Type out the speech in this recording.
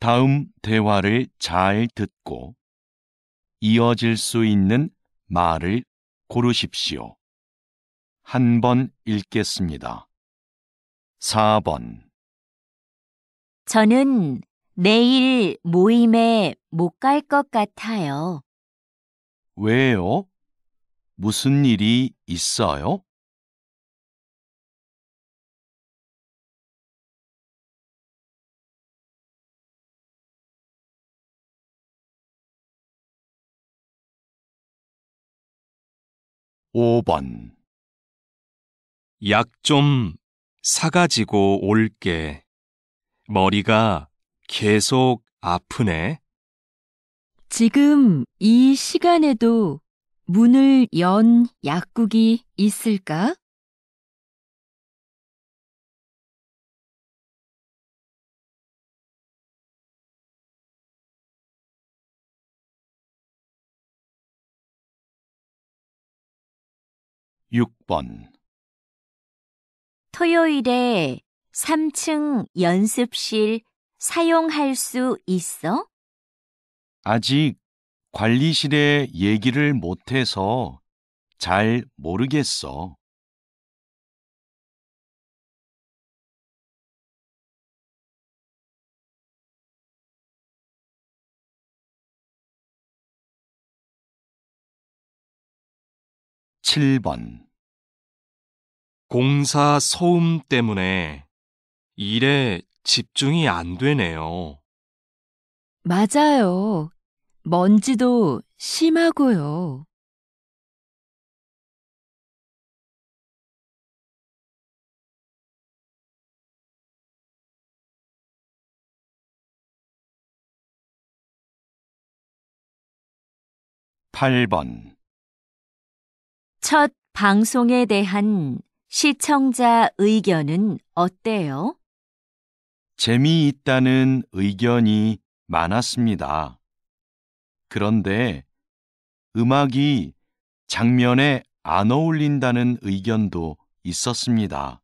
다음 대화를 잘 듣고 이어질 수 있는 말을 고르십시오. 한 번 읽겠습니다. 4번 저는 내일 모임에 못 갈 것 같아요. 왜요? 무슨 일이 있어요? 5번 약 좀 사가지고 올게. 머리가 계속 아프네. 지금 이 시간에도 문을 연 약국이 있을까? 6번 토요일에 3층 연습실 사용할 수 있어? 아직 관리실에 얘기를 못해서 잘 모르겠어. 7번 공사 소음 때문에 일에 집중이 안 되네요. 맞아요. 먼지도 심하고요. 8번 첫 방송에 대한 시청자 의견은 어때요? 재미있다는 의견이 많았습니다. 그런데 음악이 장면에 안 어울린다는 의견도 있었습니다.